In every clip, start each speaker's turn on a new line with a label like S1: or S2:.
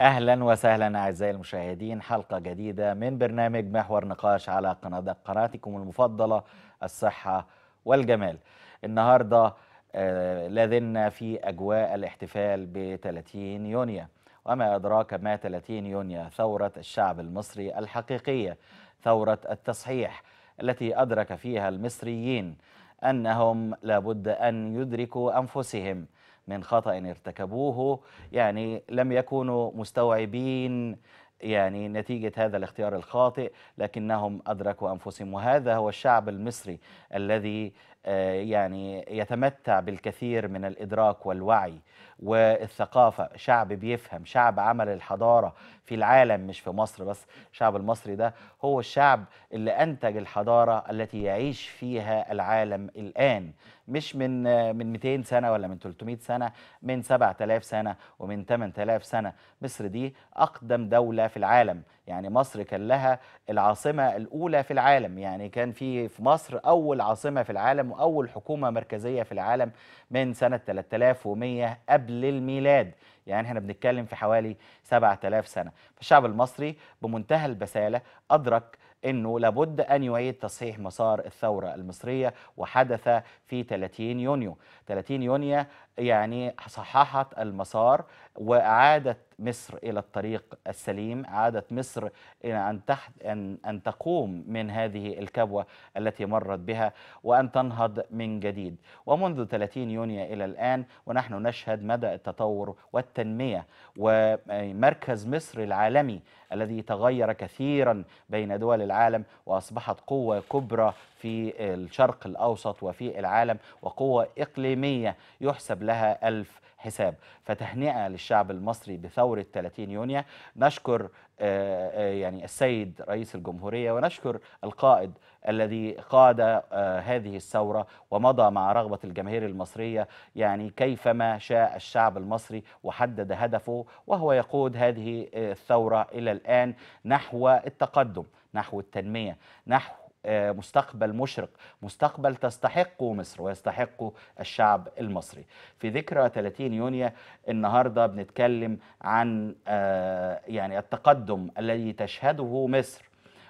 S1: اهلا وسهلا اعزائي المشاهدين حلقه جديده من برنامج محور نقاش على قناه قناتكم المفضله الصحه والجمال. النهارده آه، لازلنا في اجواء الاحتفال ب 30 يونيو وما ادراك ما 30 يونيو ثوره الشعب المصري الحقيقيه ثوره التصحيح التي ادرك فيها المصريين انهم لابد ان يدركوا انفسهم من خطأ ارتكبوه يعني لم يكونوا مستوعبين يعني نتيجة هذا الاختيار الخاطئ لكنهم أدركوا أنفسهم وهذا هو الشعب المصري الذي آه، يعني يتمتع بالكثير من الإدراك والوعي والثقافة شعب بيفهم شعب عمل الحضارة في العالم مش في مصر بس الشعب المصري ده هو الشعب اللي أنتج الحضارة التي يعيش فيها العالم الآن مش من من 200 سنة ولا من 300 سنة من 7000 سنة ومن 8000 سنة مصر دي أقدم دولة في العالم يعني مصر كان لها العاصمة الأولى في العالم يعني كان في في مصر أول عاصمة في العالم وأول حكومة مركزية في العالم من سنة 3100 قبل الميلاد يعني احنا بنتكلم في حوالي 7000 سنة فالشعب المصري بمنتهى البسالة أدرك انه لابد ان يعيد تصحيح مسار الثوره المصريه وحدث في 30 يونيو 30 يونيو يعني صححت المسار واعادت مصر إلى الطريق السليم عادت مصر إلى أن, تحت أن, أن تقوم من هذه الكبوة التي مرت بها وأن تنهض من جديد ومنذ 30 يونيو إلى الآن ونحن نشهد مدى التطور والتنمية ومركز مصر العالمي الذي تغير كثيرا بين دول العالم وأصبحت قوة كبرى في الشرق الأوسط وفي العالم وقوة إقليمية يحسب لها ألف حساب فتهنئة للشعب المصري بثورة 30 يونيو نشكر آه، آه، يعني السيد رئيس الجمهورية ونشكر القائد الذي قاد آه، هذه الثورة ومضى مع رغبة الجماهير المصرية يعني كيفما شاء الشعب المصري وحدد هدفه وهو يقود هذه الثورة إلى الآن نحو التقدم نحو التنمية نحو آه، مستقبل مشرق مستقبل تستحقه مصر ويستحقه الشعب المصري في ذكرى 30 يونيو النهارده بنتكلم عن آه، يعني التقدم الذي تشهده مصر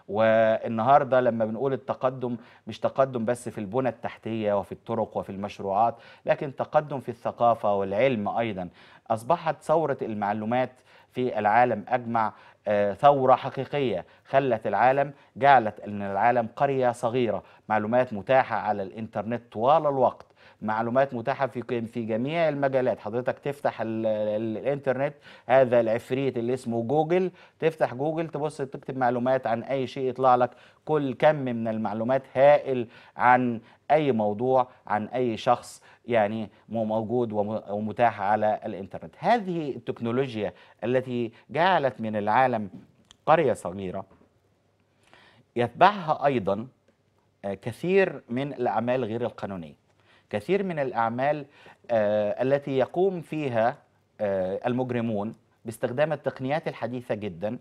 S1: والنهارده لما بنقول التقدم مش تقدم بس في البنى التحتيه وفي الطرق وفي المشروعات لكن تقدم في الثقافه والعلم ايضا اصبحت ثوره المعلومات في العالم اجمع آه، ثورة حقيقية خلت العالم جعلت أن العالم قرية صغيرة معلومات متاحة على الإنترنت طوال الوقت معلومات متاحه في في جميع المجالات حضرتك تفتح الـ الـ الانترنت هذا العفريت اللي اسمه جوجل تفتح جوجل تبص تكتب معلومات عن اي شيء يطلع لك كل كم من المعلومات هائل عن اي موضوع عن اي شخص يعني موجود ومتاح على الانترنت هذه التكنولوجيا التي جعلت من العالم قريه صغيره يتبعها ايضا آه، كثير من الاعمال غير القانونيه كثير من الأعمال آه، التي يقوم فيها آه، المجرمون باستخدام التقنيات الحديثة جدا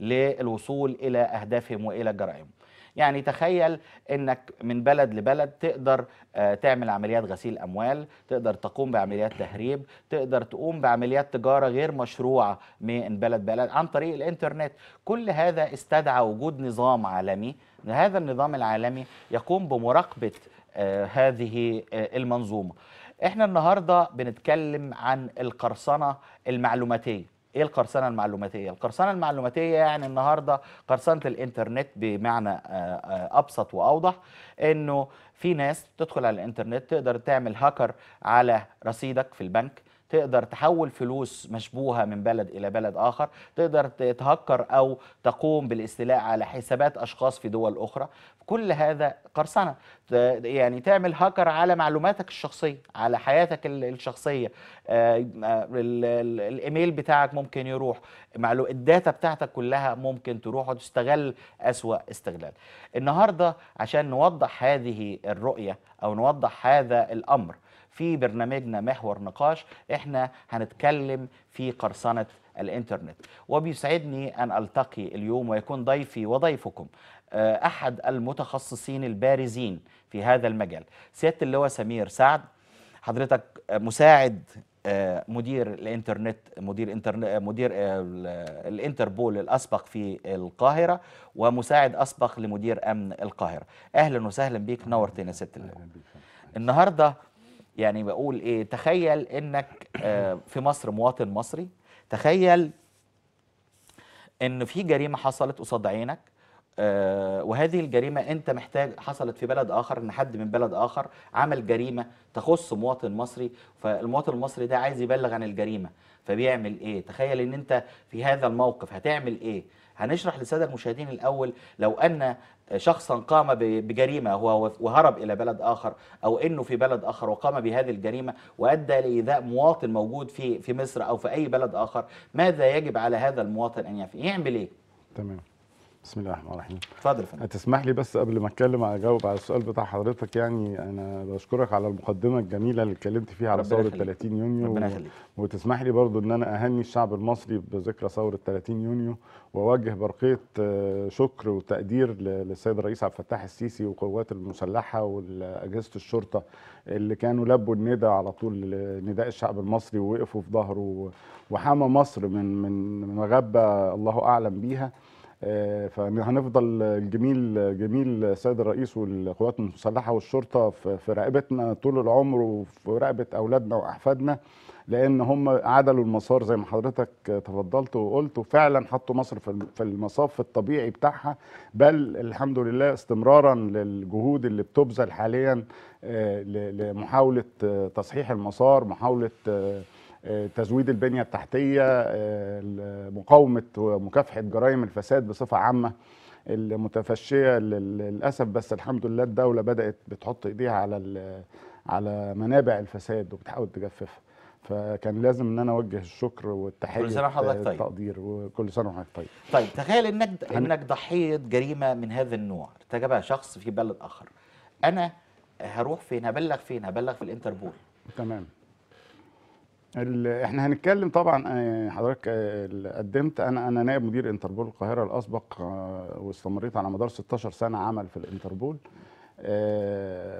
S1: للوصول إلى أهدافهم وإلى جرائمهم يعني تخيل انك من بلد لبلد تقدر آه، تعمل عمليات غسيل اموال تقدر تقوم بعمليات تهريب تقدر تقوم بعمليات تجاره غير مشروعه من بلد بلد عن طريق الانترنت كل هذا استدعى وجود نظام عالمي هذا النظام العالمي يقوم بمراقبه آه، هذه آه، المنظومه احنا النهارده بنتكلم عن القرصنه المعلوماتيه ايه القرصنه المعلوماتيه القرصنه المعلوماتيه يعني النهارده قرصنه الانترنت بمعنى آه، ابسط واوضح انه في ناس تدخل على الانترنت تقدر تعمل هاكر على رصيدك في البنك تقدر تحول فلوس مشبوهة من بلد إلى بلد آخر تقدر تهكر أو تقوم بالاستيلاء على حسابات أشخاص في دول أخرى كل هذا قرصنة يعني تعمل هاكر على معلوماتك الشخصية على حياتك الشخصية آه، آه، الإيميل بتاعك ممكن يروح الداتا بتاعتك كلها ممكن تروح وتستغل أسوأ استغلال النهاردة عشان نوضح هذه الرؤية أو نوضح هذا الأمر في برنامجنا محور نقاش احنا هنتكلم في قرصنة الانترنت وبيسعدني أن ألتقي اليوم ويكون ضيفي وضيفكم آه، أحد المتخصصين البارزين في هذا المجال سيادة اللواء سمير سعد حضرتك مساعد آه، مدير الانترنت مدير انترنت آه، مدير الانتربول الاسبق في القاهره ومساعد اسبق لمدير امن القاهره اهلا وسهلا بيك نورتنا يا ست اللواء النهارده يعني بقول ايه تخيل انك آه، في مصر مواطن مصري تخيل ان في جريمه حصلت قصاد عينك آه، وهذه الجريمه انت محتاج حصلت في بلد اخر ان حد من بلد اخر عمل جريمه تخص مواطن مصري فالمواطن المصري ده عايز يبلغ عن الجريمه فبيعمل ايه تخيل ان انت في هذا الموقف هتعمل ايه هنشرح للساده المشاهدين الأول لو أن شخصا قام بجريمة وهرب إلى بلد آخر أو أنه في بلد آخر وقام بهذه الجريمة وأدى لإيذاء مواطن موجود في في مصر أو في أي بلد آخر ماذا يجب على هذا المواطن أن يعمل إيه؟
S2: تمام بسم الله الرحمن الرحيم اتفضل يا فندم هتسمح لي بس قبل ما اتكلم اجاوب على السؤال بتاع حضرتك يعني انا بشكرك على المقدمه الجميله اللي اتكلمت فيها على ثوره 30 يونيو ربنا يخليك و... وتسمح لي برضو ان انا اهني الشعب المصري بذكرى ثوره 30 يونيو واوجه برقيه آه، شكر وتقدير للسيد الرئيس عبد الفتاح السيسي والقوات المسلحه واجهزه الشرطه اللي كانوا لبوا الندى على طول نداء الشعب المصري ووقفوا في ظهره وحمى مصر من من مغبه الله اعلم بيها فهنفضل الجميل جميل السيد الرئيس والقوات المسلحه والشرطه في رقبتنا طول العمر وفي رقبه اولادنا واحفادنا لان هم عدلوا المسار زي ما حضرتك تفضلت وقلت وفعلا حطوا مصر في المصاف الطبيعي بتاعها بل الحمد لله استمرارا للجهود اللي بتبذل حاليا آه، لمحاوله آه، تصحيح المسار محاوله آه، آه، تزويد البنيه التحتيه آه، مقاومه ومكافحه جرائم الفساد بصفه عامه المتفشيه للاسف بس الحمد لله الدوله بدات بتحط ايديها على على منابع الفساد وبتحاول تجففها فكان لازم ان انا اوجه الشكر والتحيه كل سنه وحضرتك طيب التقدير وكل سنه وحضرتك طيب
S1: طيب تخيل انك انك ضحيه جريمه من هذا النوع ارتكبها شخص في بلد اخر انا هروح فين هبلغ فين هبلغ في
S2: الانتربول تمام احنا هنتكلم طبعا آه، حضرتك آه، قدمت انا انا نائب مدير انتربول القاهره الاسبق آه، واستمريت على مدار 16 سنه عمل في الانتربول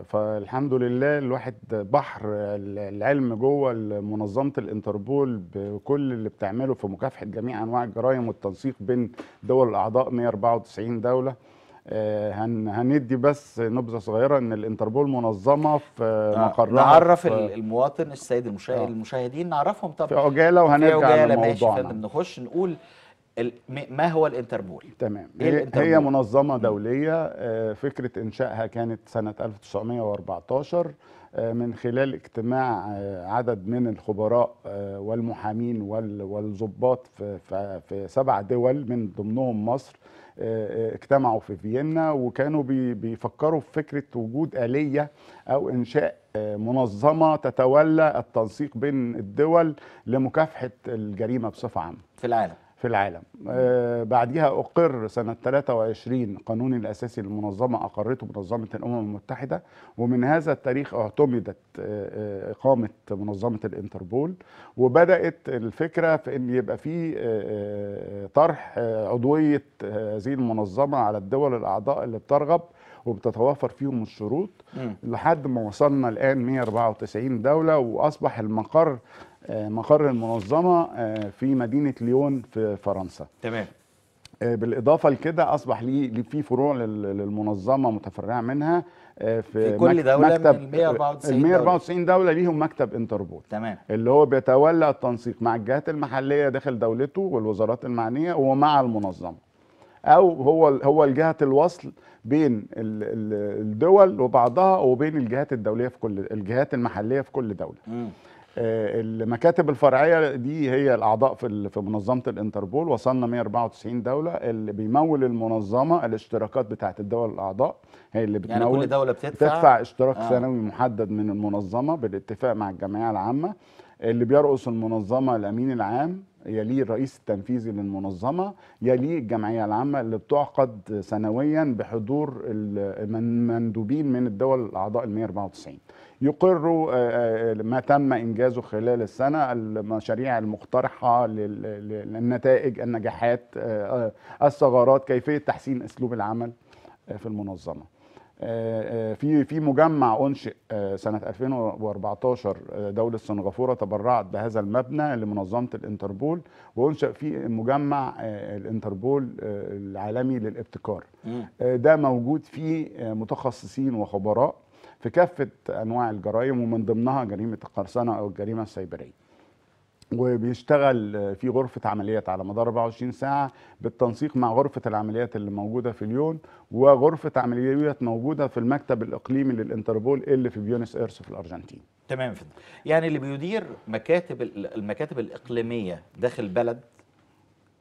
S2: فالحمد لله الواحد بحر العلم جوه منظمه الانتربول بكل اللي بتعمله في مكافحه جميع انواع الجرائم والتنسيق بين دول الاعضاء 194 دوله آه، هندي بس نبذه صغيره ان الانتربول منظمه في آه، مقرها نعرف في
S1: المواطن السيد المشاهد آه. المشاهدين نعرفهم طبعا في عجاله وهنرجع في عجاله ماشي نخش نقول ما هو الانتربول
S2: تمام إيه الانتربول؟ هي منظمه دوليه آه، فكره انشائها كانت سنه 1914 من خلال اجتماع آه، عدد من الخبراء آه، والمحامين والضباط في سبع دول من ضمنهم مصر آه، اجتمعوا في فيينا وكانوا بيفكروا في فكرة وجود آلية أو إنشاء منظمة تتولى التنسيق بين الدول لمكافحة الجريمة بصفة عامة في العالم في العالم آه، بعدها أقر سنة 23 قانون الأساسي للمنظمة أقرته منظمة الأمم المتحدة ومن هذا التاريخ اعتمدت آه، آه، إقامة منظمة الإنتربول وبدأت الفكرة في أن يبقى في طرح عضوية هذه المنظمة على الدول الأعضاء اللي بترغب وبتتوافر فيهم الشروط لحد ما وصلنا الان 194 دوله واصبح المقر آه، مقر المنظمه آه، في مدينه ليون في فرنسا تمام آه، بالاضافه لكده اصبح لي في فروع للمنظمه متفرعه منها في, في كل دوله مكتب من 194 ال 194 دوله, دولة ليهم مكتب انتربول تمام اللي هو بيتولى التنسيق مع الجهات المحليه داخل دولته والوزارات المعنيه ومع المنظمه او هو هو الجهه الوصل بين الدول وبعضها وبين الجهات الدوليه في كل الجهات المحليه في كل دوله آه، المكاتب الفرعيه دي هي الاعضاء في في منظمه الانتربول وصلنا 194 دوله اللي بيمول المنظمه الاشتراكات بتاعه الدول الاعضاء هي اللي بتمول يعني كل دوله بتدفع بتدفع اشتراك آه. سنوي محدد من المنظمه بالاتفاق مع الجمعيه العامه اللي بيرأس المنظمة الأمين العام يليه الرئيس التنفيذي للمنظمة يليه الجمعية العامة اللي بتعقد سنويا بحضور المندوبين من الدول الأعضاء ال 194 يقروا آه، آه، ما تم إنجازه خلال السنة المشاريع المقترحة النتائج النجاحات آه، الثغرات كيفية تحسين أسلوب العمل في المنظمة في في مجمع انشئ آه، سنه 2014 آه، دوله سنغافوره تبرعت بهذا المبنى لمنظمه الانتربول وانشئ فيه مجمع آه، الانتربول العالمي للابتكار ده موجود فيه متخصصين وخبراء في كافه انواع الجرائم ومن ضمنها جريمه القرصنه او الجريمه السيبريه وبيشتغل في غرفة عمليات على مدار 24 ساعة بالتنسيق مع غرفة العمليات اللي موجودة في ليون وغرفة عمليات موجودة في المكتب الإقليمي للإنتربول اللي في بيونس إيرس في الأرجنتين
S1: تمام فضل. يعني اللي بيدير مكاتب المكاتب الإقليمية داخل البلد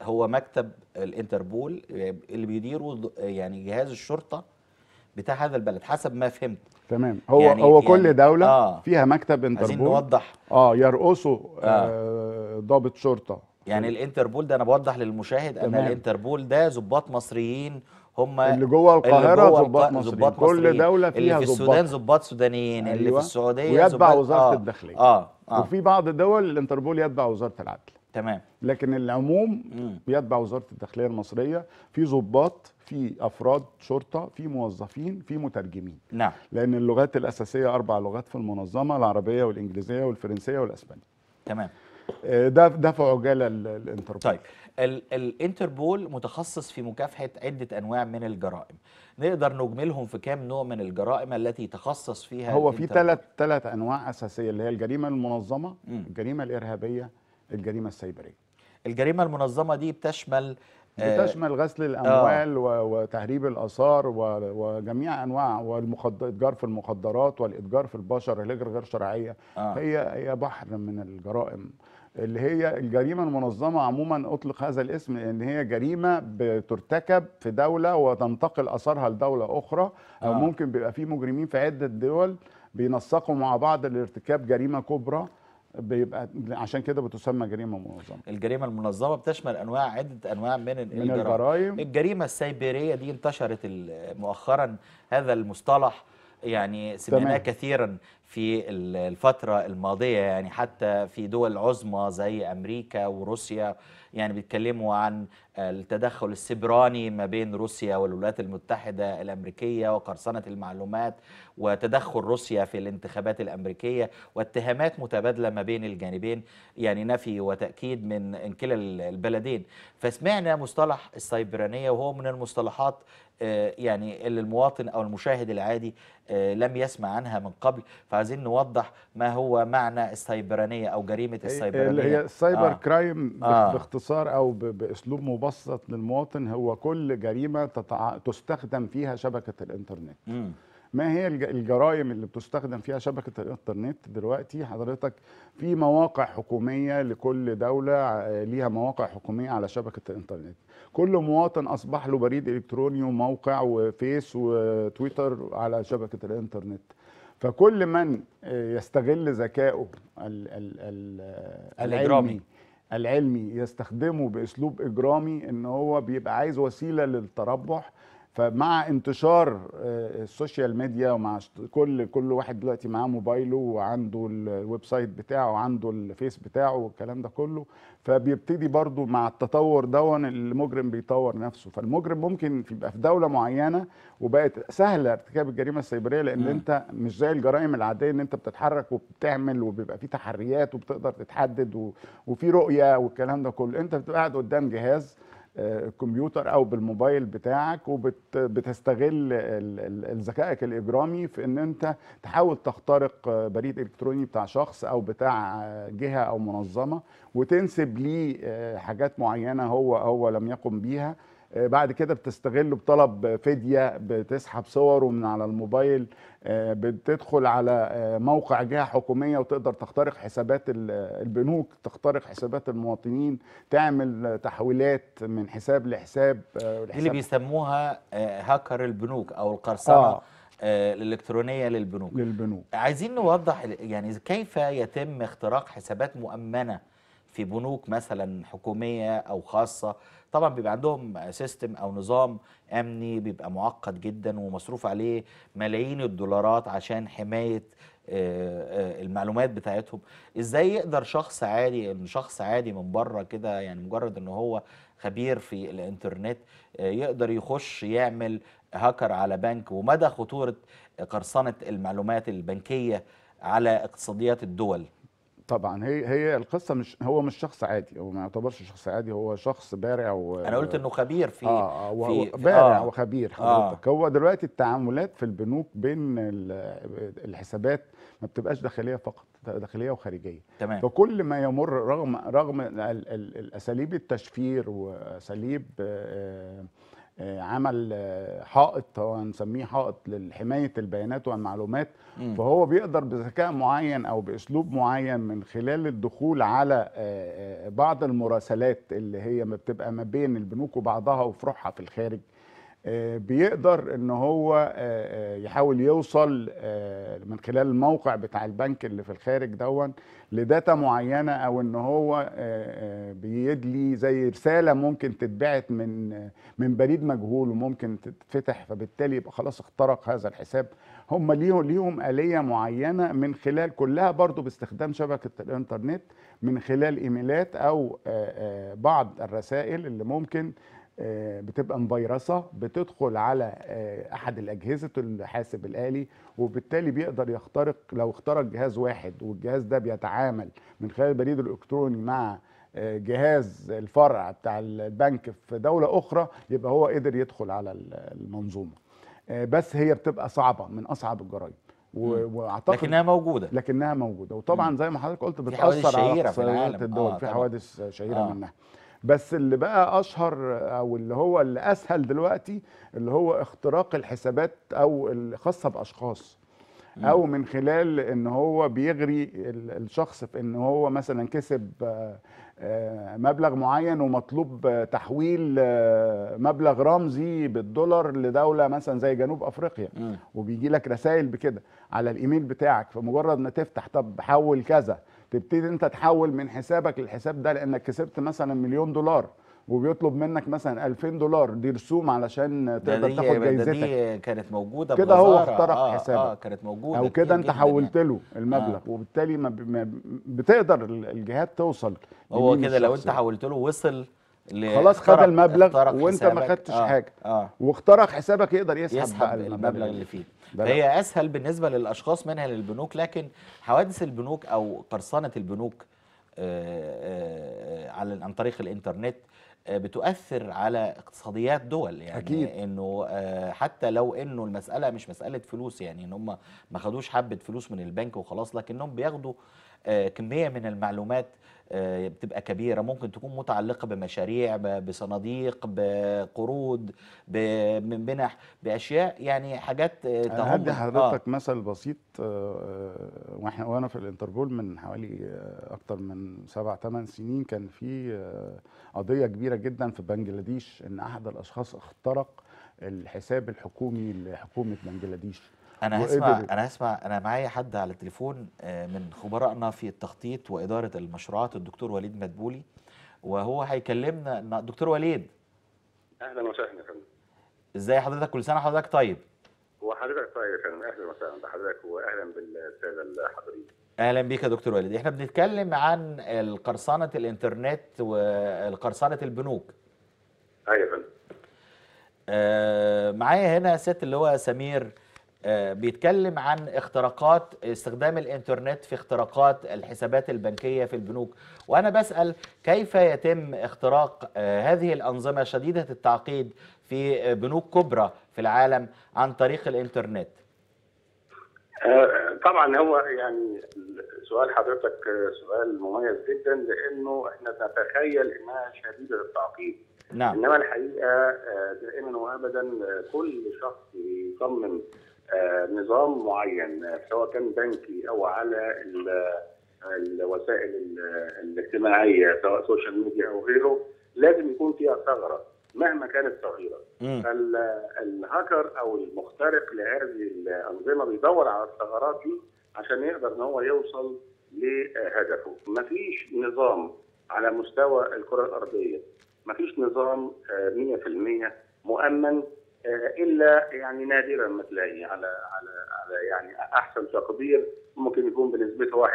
S1: هو مكتب الانتربول آه، اللي بيديره آه، يعني جهاز الشرطه بتاع هذا البلد حسب ما فهمت
S2: تمام هو يعني هو كل يعني دوله آه فيها مكتب انتربول عايزين نوضح اه يرقصوا آه, آه، ضابط شرطه
S1: يعني الانتربول ده انا بوضح للمشاهد ان الانتربول ده ظباط مصريين هم اللي جوه القاهره ظباط مصريين كل دوله فيها ظباط اللي في السودان ظباط سودانيين أيوة. اللي في السعوديه ويتبع وزاره آه. الداخليه آه. آه. وفي
S2: بعض الدول الانتربول يتبع وزاره العدل تمام لكن العموم بيتبع وزاره الداخليه المصريه في ظباط في افراد شرطه في موظفين في مترجمين نعم لان اللغات الاساسيه اربع لغات في المنظمه العربيه والانجليزيه والفرنسيه والاسبانيه تمام آه، دفعوا جالا الانتربول طيب
S1: الانتربول متخصص في مكافحه عده انواع من الجرائم نقدر نجملهم في كام نوع من الجرائم التي تخصص فيها هو في ثلاث
S2: ثلاث انواع اساسيه اللي هي الجريمه المنظمه م. الجريمه الارهابيه الجريمه السيبريه الجريمه المنظمه دي بتشمل آه، بتشمل غسل الاموال آه. وتهريب الاثار وجميع انواع والمخدر في المخدرات والاتجار في البشر الهجره غير شرعيه آه. هي هي بحر من الجرائم اللي هي الجريمه المنظمه عموما اطلق هذا الاسم لان هي جريمه بترتكب في دوله وتنتقل اثرها لدوله اخرى او آه. ممكن بيبقى في مجرمين في عده دول بينسقوا مع بعض لارتكاب جريمه كبرى بيبقى عشان كده بتسمى جريمه منظمه
S1: الجريمه المنظمه بتشمل انواع عده انواع من, من الجرائم الجريمه السيبيريه دي انتشرت مؤخرا هذا المصطلح يعني سمعناه كثيرا في الفترة الماضية يعني حتى في دول عظمى زي أمريكا وروسيا يعني بيتكلموا عن التدخل السبراني ما بين روسيا والولايات المتحدة الأمريكية وقرصنة المعلومات وتدخل روسيا في الانتخابات الأمريكية واتهامات متبادلة ما بين الجانبين يعني نفي وتأكيد من كلا البلدين فسمعنا مصطلح السيبرانية وهو من المصطلحات آه، يعني اللي المواطن او المشاهد العادي آه، لم يسمع عنها من قبل فعايزين نوضح ما هو معنى السيبرانيه او جريمه السيبرانيه اللي هي السايبر آه.
S2: كرايم آه. باختصار او باسلوب مبسط للمواطن هو كل جريمه تستخدم فيها شبكه الانترنت م. ما هي الجرائم اللي بتستخدم فيها شبكه الانترنت دلوقتي حضرتك في مواقع حكوميه لكل دوله ليها مواقع حكوميه على شبكه الانترنت كل مواطن اصبح له بريد الكتروني وموقع وفيس وتويتر على شبكه الانترنت فكل من آه، يستغل ذكائه ال ال ال العلمي العلمي يستخدمه باسلوب اجرامي ان هو بيبقى عايز وسيله للتربح فمع انتشار آه، السوشيال ميديا ومع كل كل واحد دلوقتي معاه موبايله وعنده الويب سايت بتاعه وعنده الفيس بتاعه والكلام ده كله فبيبتدي برضو مع التطور دون المجرم بيطور نفسه فالمجرم ممكن يبقى في دوله معينه وبقت سهله ارتكاب الجريمه السيبريه لان م. انت مش زي الجرائم العاديه ان انت بتتحرك وبتعمل وبيبقى في تحريات وبتقدر تتحدد وفي رؤيه والكلام ده كله انت بتبقى قاعد قدام جهاز الكمبيوتر او بالموبايل بتاعك وبتستغل ذكائك الاجرامي في ان انت تحاول تخترق بريد الكتروني بتاع شخص او بتاع جهه او منظمه وتنسب ليه آه، حاجات معينه هو هو لم يقم بيها آه، بعد كده بتستغله بطلب فديه بتسحب صوره من على الموبايل آه، بتدخل على آه، موقع جهه حكوميه وتقدر تخترق حسابات البنوك تخترق حسابات المواطنين تعمل تحويلات من حساب لحساب دي اللي
S1: بيسموها هاكر البنوك او القرصنه آه. الالكترونيه للبنوك للبنوك عايزين نوضح يعني كيف يتم اختراق حسابات مؤمنه في بنوك مثلا حكوميه او خاصه طبعا بيبقى عندهم سيستم او نظام امني بيبقى معقد جدا ومصروف عليه ملايين الدولارات عشان حمايه آه، آه، المعلومات بتاعتهم ازاي يقدر شخص عادي ان شخص عادي من بره كده يعني مجرد ان هو خبير في الانترنت آه، يقدر يخش يعمل هاكر على بنك ومدى خطوره قرصنه المعلومات البنكيه على اقتصاديات الدول
S2: طبعا هي هي القصه مش هو مش شخص عادي هو ما يعتبرش شخص عادي هو شخص بارع و انا قلت انه
S1: خبير في اه, آه، في بارع آه
S2: وخبير آه. حضرتك آه هو دلوقتي التعاملات في البنوك بين الحسابات ما بتبقاش داخليه فقط داخليه وخارجيه تمام فكل ما يمر رغم رغم الاساليب التشفير واساليب آه آه، عمل آه، حائط هو هنسميه حائط لحمايه البيانات والمعلومات م. فهو بيقدر بذكاء معين او باسلوب معين من خلال الدخول على آه، بعض المراسلات اللي هي بتبقى ما بين البنوك وبعضها وفروحها في الخارج آه، بيقدر ان هو آه، آه، يحاول يوصل من خلال الموقع بتاع البنك اللي في الخارج دون لداتا معينه او ان هو بيدلي زي رساله ممكن تتبعت من من بريد مجهول وممكن تتفتح فبالتالي يبقى خلاص اخترق هذا الحساب هم ليهم ليهم اليه معينه من خلال كلها برضو باستخدام شبكه الانترنت من خلال ايميلات او بعض الرسائل اللي ممكن آه، بتبقى مفيروسه بتدخل على آه، احد الاجهزه الحاسب الالي وبالتالي بيقدر يخترق لو اخترق جهاز واحد والجهاز ده بيتعامل من خلال البريد الالكتروني مع آه، جهاز الفرع بتاع البنك في دوله اخرى يبقى هو قدر يدخل على المنظومه بس هي بتبقى صعبه من اصعب الجرائم واعتقد لكنها موجوده لكنها موجوده وطبعا زي ما حضرتك قلت بتاثر على في العالم في حوادث شهيره آه. منها بس اللي بقى اشهر او اللي هو اللي اسهل دلوقتي اللي هو اختراق الحسابات او الخاصه باشخاص او من خلال ان هو بيغري الشخص في ان هو مثلا كسب آه، مبلغ معين ومطلوب تحويل آه، مبلغ رمزي بالدولار لدوله مثلا زي جنوب افريقيا وبيجي لك رسائل بكده على الايميل بتاعك فمجرد ما تفتح طب حول كذا تبتدي انت تحول من حسابك للحساب ده لانك كسبت مثلا مليون دولار وبيطلب منك مثلا 2000 دولار دي رسوم علشان تقدر تاخد جايزتك دي
S1: كانت موجوده كده هو اخترق آه, آه، حسابك آه كانت موجوده او كده انت حولت
S2: يعني. له المبلغ آه وبالتالي ما بتقدر الجهات توصل هو كده لو انت
S1: حولت له وصل
S2: خلاص خد المبلغ وانت ما خدتش آه حاجه آه واخترق حسابك يقدر يسحب, يسحب المبلغ, المبلغ اللي فيه
S1: فهي اسهل بالنسبه للاشخاص منها للبنوك لكن حوادث البنوك او قرصنه البنوك آه، آه، آه، على عن طريق الانترنت بتؤثر على اقتصاديات دول يعني أكيد. انه حتى لو انه المساله مش مساله فلوس يعني ان هم ما خدوش حبه فلوس من البنك وخلاص لكنهم بياخدوا كميه من المعلومات آه، بتبقى كبيره ممكن تكون متعلقه بمشاريع بصناديق بقروض بمنح باشياء يعني حاجات آه، انا هدي آه. حضرتك
S2: آه. مثل بسيط واحنا وانا في الانتربول من حوالي اكتر من سبع ثمان سنين كان في قضيه كبيره جدا في بنجلاديش ان احد الاشخاص اخترق الحساب الحكومي لحكومه بنجلاديش انا هسمع
S1: انا هسمع انا معايا حد على التليفون آه، من خبرائنا في التخطيط واداره المشروعات الدكتور وليد مدبولي وهو هيكلمنا دكتور وليد
S3: اهلا وسهلا يا فندم
S1: ازاي حضرتك كل سنه حضرتك طيب
S3: وحضرتك طيب يا فندم اهلا وسهلا بحضرتك واهلا بالساده الحاضرين
S1: اهلا بيك يا دكتور وليد احنا بنتكلم عن قرصنه الانترنت وقرصنه البنوك ايوه يا فندم آه، معايا هنا ست اللي هو سمير آه، بيتكلم عن اختراقات استخدام الانترنت في اختراقات الحسابات البنكية في البنوك وأنا بسأل كيف يتم اختراق آه، هذه الأنظمة شديدة التعقيد في بنوك كبرى في العالم عن طريق الانترنت
S3: آه، طبعا هو يعني سؤال حضرتك سؤال مميز جدا لانه احنا نتخيل انها شديده التعقيد نعم انما الحقيقه دائما وابدا كل شخص يصمم آه، نظام معين آه، سواء كان بنكي او على آه، الوسائل الاجتماعيه سواء سوشيال ميديا او غيره لازم يكون فيها ثغره مهما كانت صغيره فالهاكر او المخترق لهذه الانظمه بيدور على الثغرات دي عشان يقدر ان هو يوصل لهدفه مفيش نظام على مستوى الكره الارضيه مفيش نظام 100% مؤمن آه، الا يعني نادرا ما تلاقيه على على على يعني احسن تقدير ممكن يكون بنسبته 1%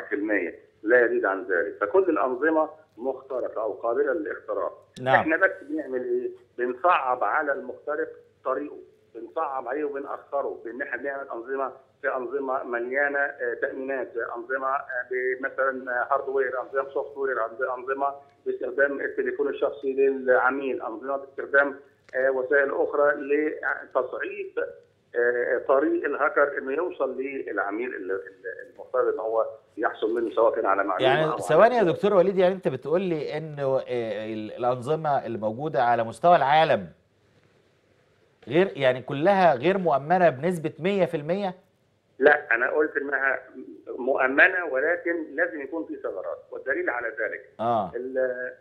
S3: لا يزيد عن ذلك فكل الانظمه مخترقه او قابله للاختراق نعم. احنا بس بنعمل ايه بنصعب على المخترق طريقه بنصعب عليه وبنأخره بان احنا بنعمل انظمه في انظمه مليانه آه، تامينات انظمه آه، مثلا هاردوير انظمه سوفت وير انظمه باستخدام التليفون الشخصي للعميل انظمه باستخدام آه، وسائل اخرى لتصعيب آه، طريق الهاكر انه يوصل للعميل المفترض ان هو يحصل منه سواء كان على معلومه يعني ثواني يا
S1: دكتور وليد يعني انت بتقول لي ان آه، الانظمه الموجوده على مستوى العالم غير يعني كلها غير مؤمنه بنسبه 100%
S3: لا انا قلت انها مؤمنه ولكن لازم يكون في ثغرات والدليل على ذلك آه. الـ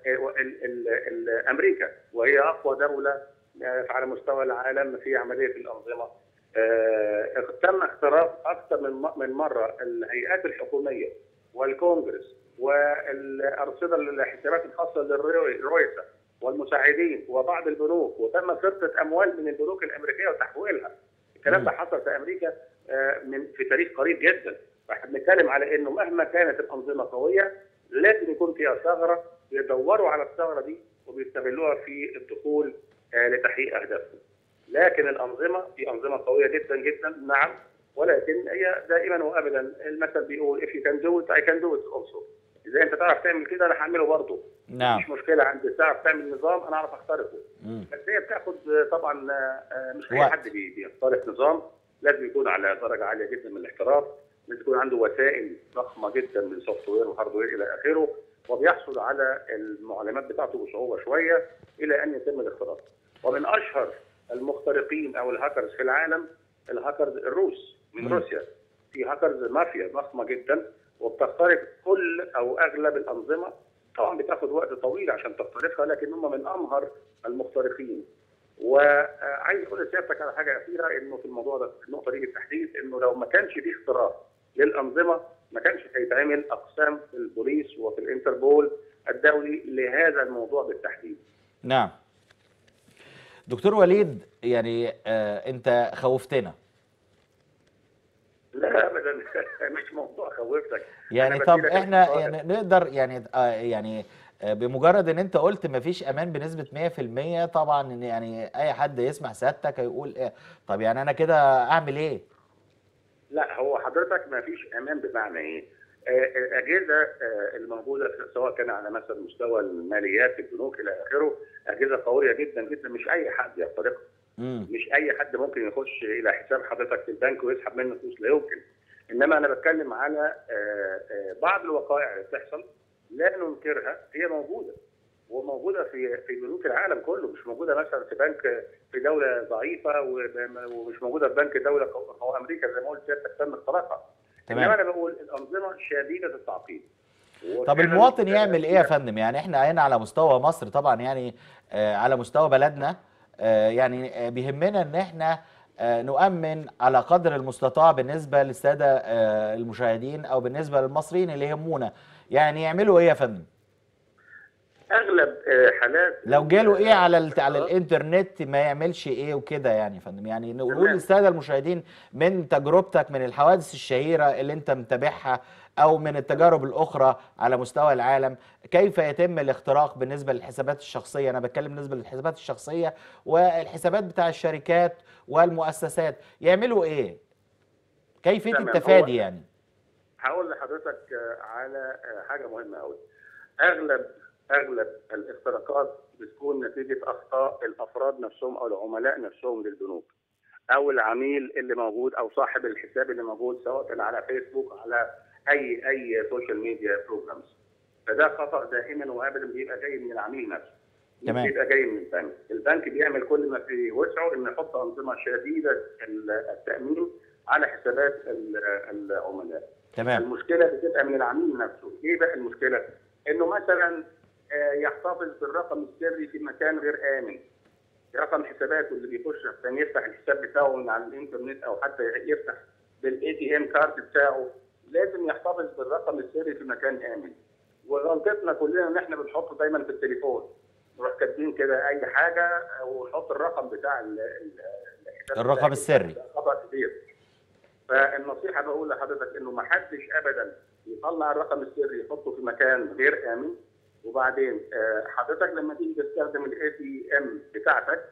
S3: الـ الـ الـ امريكا وهي اقوى دوله يعني على مستوى العالم في عمليه الانظمه آه، تم اختراق اكثر من من مره الهيئات الحكوميه والكونجرس والارصده الحسابات الخاصه للرويسه والمساعدين وبعض البنوك وتم سرقه اموال من البنوك الامريكيه وتحويلها الكلام ده حصل في امريكا آه، من في تاريخ قريب جدا فاحنا بنتكلم على انه مهما كانت الانظمه قويه لازم يكون فيها ثغره بيدوروا على الثغره دي وبيستغلوها في الدخول لتحقيق اهدافهم. لكن الانظمه في انظمه قويه جدا جدا نعم ولكن هي دائما وابدا المثل بيقول if you can do it I can do it also اذا انت تعرف تعمل كده انا هعمله برضه نعم مش مشكله عندي تعرف تعمل نظام انا اعرف اخترقه بس هي بتاخد طبعا آه، مش اي حد بيخترق نظام لازم يكون على درجه عاليه جدا من الاحتراف لازم يكون عنده وسائل ضخمه جدا من سوفت وير وهاردوير الى اخره وبيحصل على المعلمات بتاعته بصعوبه شويه الى ان يتم الاختراق ومن اشهر المخترقين او الهاكرز في العالم الهاكرز الروس من م. روسيا في هاكرز مافيا ضخمه جدا وبتخترق كل او اغلب الانظمه طبعا بتاخد وقت طويل عشان تخترقها لكن هم من امهر المخترقين وعايز اقول لسيادتك على حاجه اخيره انه في الموضوع ده في النقطه دي بالتحديد انه لو ما كانش في اختراق للانظمه ما كانش هيتعمل اقسام في البوليس وفي الانتربول الدولي لهذا الموضوع بالتحديد.
S1: نعم. دكتور وليد يعني آه، انت خوفتنا
S3: لا ابدا مش موضوع خوفتك يعني طب احنا يعني
S1: نقدر يعني آه يعني آه، بمجرد ان انت قلت مفيش امان بنسبه 100% طبعا يعني اي حد يسمع سيادتك هيقول ايه طب يعني انا كده اعمل ايه؟
S3: لا هو حضرتك مفيش امان بمعنى ايه؟ الاجهزه آه، الموجوده سواء كان على مثلا مستوى الماليات البنوك الى اخره اجهزه قويه جدا جدا مش اي حد يخترقها مش اي حد ممكن يخش الى حساب حضرتك في البنك ويسحب منه فلوس لا يمكن انما انا بتكلم على آه، آه، بعض الوقائع اللي بتحصل لا ننكرها هي موجوده وموجوده في في بنوك العالم كله مش موجوده مثلا في بنك في دوله ضعيفه ومش موجوده في بنك دوله امريكا زي ما قلت سيادتك تم اختراقها تمام انا بقول الانظمه شديده التعقيد طب المواطن يعمل ايه يا فندم يعني احنا
S1: هنا على مستوى مصر طبعا يعني آه، على مستوى بلدنا آه، يعني آه، بيهمنا ان احنا نؤمن على قدر المستطاع بالنسبه للساده المشاهدين او بالنسبه للمصريين اللي يهمونا يعني يعملوا ايه يا فندم
S3: اغلب آه، حالات
S1: لو جاله ايه آه، على آه، على الانترنت ما يعملش ايه وكده يعني يا فندم يعني نقول للساده المشاهدين من تجربتك من الحوادث الشهيره اللي انت متابعها او من التجارب الاخرى على مستوى العالم كيف يتم الاختراق بالنسبه للحسابات الشخصيه انا بتكلم بالنسبه للحسابات الشخصيه والحسابات بتاع الشركات والمؤسسات يعملوا ايه كيفيه التفادي يعني
S3: هقول لحضرتك على حاجه مهمه قوي اغلب اغلب الاختراقات بتكون نتيجه اخطاء الافراد نفسهم او العملاء نفسهم للبنوك او العميل اللي موجود او صاحب الحساب اللي موجود سواء كان على فيسبوك على اي اي سوشيال ميديا بروجرامز فده خطا دائما وابدا بيبقى جاي من العميل نفسه تمام بيبقى جاي من البنك البنك بيعمل كل ما في وسعه انه يحط انظمه شديده التامين على حسابات العملاء تمام المشكله بتبقى من العميل نفسه ايه بقى المشكله انه مثلا آه، يحتفظ بالرقم السري في مكان غير امن رقم حساباته اللي بيخش عشان يفتح الحساب بتاعه من على الانترنت او حتى يفتح بالاي تي ام كارد بتاعه لازم يحتفظ بالرقم السري في مكان امن وغلطتنا كلنا ان احنا بنحطه دايما في التليفون نروح كاتبين كده اي حاجه ونحط الرقم بتاع ال الرقم السري خطا كبير فالنصيحه بقول لحضرتك انه ما حدش ابدا يطلع الرقم السري يحطه في مكان غير امن وبعدين آه، حضرتك لما تيجي تستخدم الاي تي ام بتاعتك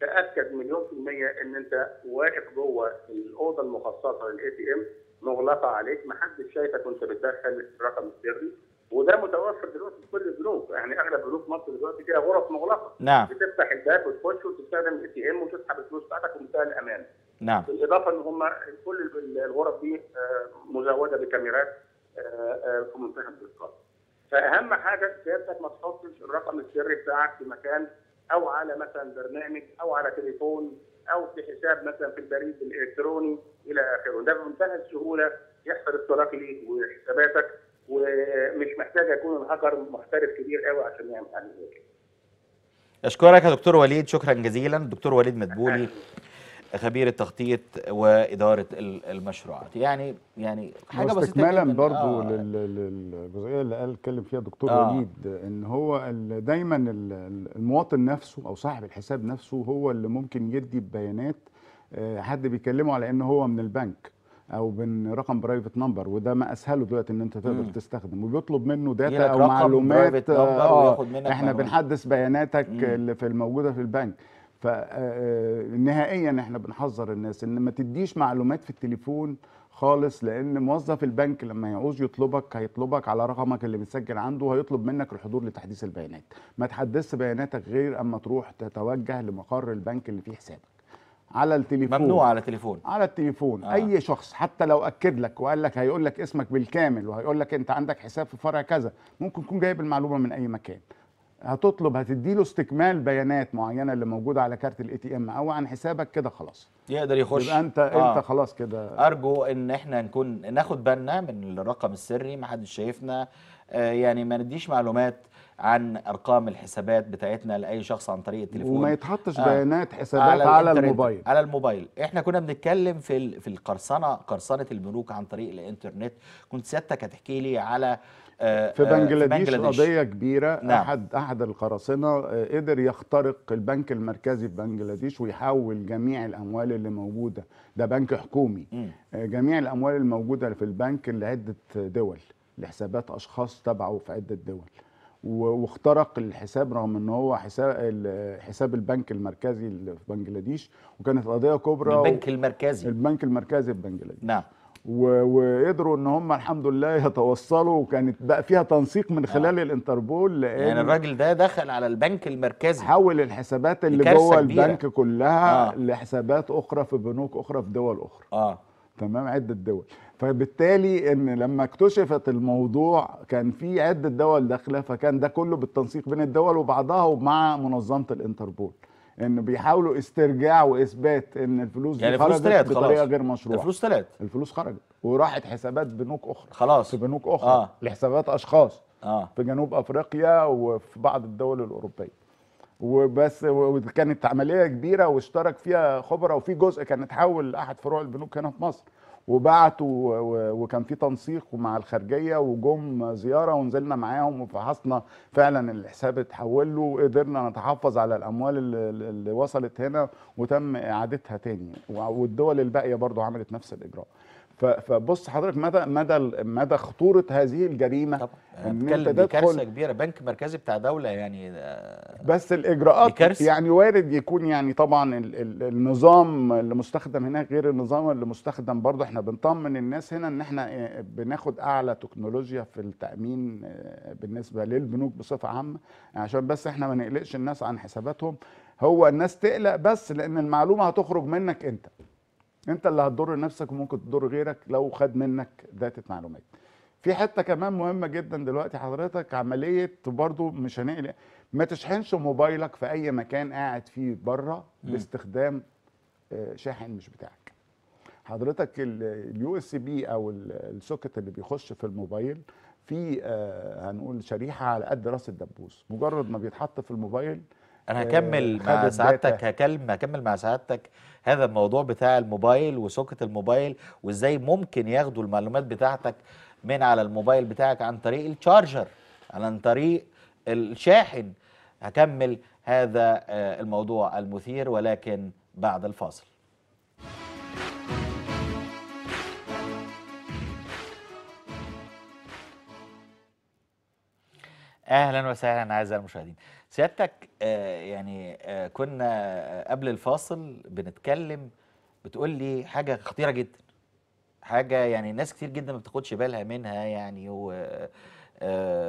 S3: تاكد مليون في الميه ان انت واقف جوه الاوضه المخصصه للاي تي ام مغلقه عليك محدش شايفك وانت بتدخل الرقم السري وده متوفر دلوقتي في كل البنوك يعني اغلب بنوك مصر دلوقتي فيها غرف مغلقه نعم بتفتح الباب وتخش وتستخدم الاي تي ام وتسحب الفلوس بتاعتك ومنتهى الامان نعم بالاضافه ان هم كل الغرف دي آه، مزوده بكاميرات آه، في منتهى الدقه فاهم حاجه سيادتك ما تحطش الرقم السري بتاعك في مكان او على مثلا برنامج او على تليفون او في حساب مثلا في البريد الالكتروني الى اخره ده بمنتهى السهوله يحصل اختراق ليك وحساباتك ومش محتاج يكون الهاكر محترف كبير قوي عشان يعمل حاجه زي كده
S1: اشكرك يا دكتور وليد شكرا جزيلا دكتور وليد مدبولي خبير التخطيط واداره المشروعات يعني يعني حاجه بسيطه استكمالا برضه آه
S2: للجزئيه اللي قال اتكلم فيها دكتور آه وليد ان هو دايما المواطن نفسه او صاحب الحساب نفسه هو اللي ممكن يدي بيانات آه، حد بيكلمه على ان هو من البنك او من رقم برايفت نمبر وده ما اسهله دلوقتي ان انت تقدر تستخدم وبيطلب منه داتا او معلومات آه احنا بنحدث بياناتك مم. اللي في الموجوده في البنك فنهائيا آه، آه، احنا بنحذر الناس ان ما تديش معلومات في التليفون خالص لان موظف البنك لما يعوز يطلبك هيطلبك على رقمك اللي متسجل عنده وهيطلب منك الحضور لتحديث البيانات ما تحدثش بياناتك غير اما تروح تتوجه لمقر البنك اللي فيه حسابك على التليفون ممنوع على التليفون على التليفون آه. اي شخص حتى لو اكد لك وقال لك هيقول لك اسمك بالكامل وهيقول لك انت عندك حساب في فرع كذا ممكن يكون جايب المعلومه من اي مكان هتطلب هتديله استكمال بيانات معينه اللي موجوده على كارت الاي تي ام او عن حسابك كده خلاص
S1: يقدر يخش يبقى انت آه. انت
S2: خلاص كده
S1: ارجو ان احنا نكون ناخد بالنا من الرقم السري ما حدش شايفنا آه يعني ما نديش معلومات عن ارقام الحسابات بتاعتنا لاي شخص عن طريق التليفون وما يتحطش آه. بيانات حسابات على, على الموبايل على الموبايل احنا كنا بنتكلم في في القرصنه قرصنه البنوك عن طريق الانترنت كنت سيادتك هتحكي لي على آه، في آه، بنجلاديش قضيه
S2: كبيره نعم. احد احد القراصنه آه، قدر يخترق البنك المركزي في بنجلاديش ويحول جميع الاموال اللي موجوده ده بنك حكومي م. جميع الاموال الموجوده في البنك لعده دول لحسابات اشخاص تبعه في عده دول واخترق الحساب رغم ان هو حساب حساب البنك المركزي في بنجلاديش وكانت قضيه كبرى البنك المركزي البنك المركزي في بنجلاديش نعم وقدروا ان هم الحمد لله يتوصلوا وكانت بقى فيها تنسيق من خلال آه. الانتربول لان يعني
S1: الراجل ده دخل على البنك المركزي
S2: حول الحسابات اللي جوه البنك كلها آه. لحسابات اخرى في بنوك اخرى في دول اخرى اه تمام عده دول فبالتالي ان لما اكتشفت الموضوع كان في عده دول داخله فكان ده كله بالتنسيق بين الدول وبعضها ومع منظمه الانتربول انه بيحاولوا استرجاع واثبات ان الفلوس يعني دي خرجت خلاص. بطريقه غير مشروعه الفلوس طلعت الفلوس خرجت وراحت حسابات بنوك اخرى خلاص في بنوك اخرى آه. لحسابات اشخاص آه. في جنوب افريقيا وفي بعض الدول الاوروبيه وبس وكانت عمليه كبيره واشترك فيها خبراء وفي جزء كان اتحول لاحد فروع البنوك هنا في مصر وبعتوا وكان في تنسيق مع الخارجيه وجم زياره ونزلنا معاهم وفحصنا فعلا الحساب اتحول له وقدرنا نتحفظ على الاموال اللي وصلت هنا وتم اعادتها تاني والدول الباقيه برضو عملت نفس الاجراء فبص حضرتك مدى مدى مدى خطوره هذه الجريمه طبعا دي كارثه
S1: كبيره بنك مركزي بتاع دوله يعني آه،
S2: بس الاجراءات يعني وارد يكون يعني طبعا النظام اللي مستخدم هناك غير النظام اللي مستخدم برضه احنا بنطمن الناس هنا ان احنا آه، بناخد اعلى تكنولوجيا في التامين آه، بالنسبه للبنوك بصفه عامه يعني عشان بس احنا ما نقلقش الناس عن حساباتهم هو الناس تقلق بس لان المعلومه هتخرج منك انت انت اللي هتضر نفسك وممكن تضر غيرك لو خد منك داتا معلومات في حته كمان مهمه جدا دلوقتي حضرتك عمليه برضو مش هنقل ما تشحنش موبايلك في اي مكان قاعد فيه بره باستخدام آه، شاحن مش بتاعك حضرتك اليو اس بي او السوكت اللي بيخش في الموبايل في آه، هنقول شريحه على قد راس الدبوس مجرد ما بيتحط في الموبايل انا هكمل آه، مع سعادتك
S1: هكلم هكمل مع سعادتك هذا الموضوع بتاع الموبايل وسوكت الموبايل وازاي ممكن ياخدوا المعلومات بتاعتك من على الموبايل بتاعك عن طريق الشارجر عن طريق الشاحن هكمل هذا آه، الموضوع المثير ولكن بعد الفاصل اهلا وسهلا اعزائي المشاهدين سيادتك آه، يعني آه، كنا آه، قبل الفاصل بنتكلم بتقول لي حاجه خطيره جدا حاجه يعني ناس كتير جدا ما بتاخدش بالها منها يعني و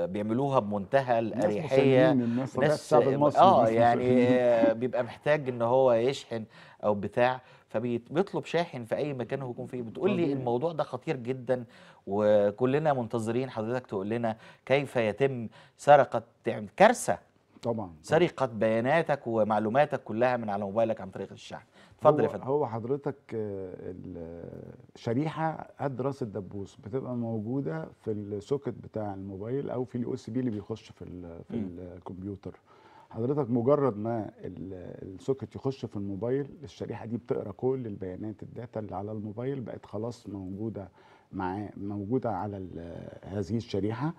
S1: بيعملوها بمنتهى الاريحيه الناس, ناس اه يعني بيبقى محتاج ان هو يشحن او بتاع فبيطلب شاحن في اي مكان هو يكون فيه بتقول لي الموضوع ده خطير جدا وكلنا منتظرين حضرتك تقول لنا كيف يتم سرقه كارثه طبعا سرقه بياناتك ومعلوماتك كلها من على موبايلك عن طريق الشحن اتفضل يا فندم
S2: هو حضرتك آه، الشريحه قد راس الدبوس بتبقى موجوده في السوكت بتاع الموبايل او في الاو اس بي اللي بيخش في في م. الكمبيوتر حضرتك مجرد ما السوكت يخش في الموبايل الشريحه دي بتقرا كل البيانات الداتا اللي على الموبايل بقت خلاص موجوده معاه موجوده على هذه الشريحه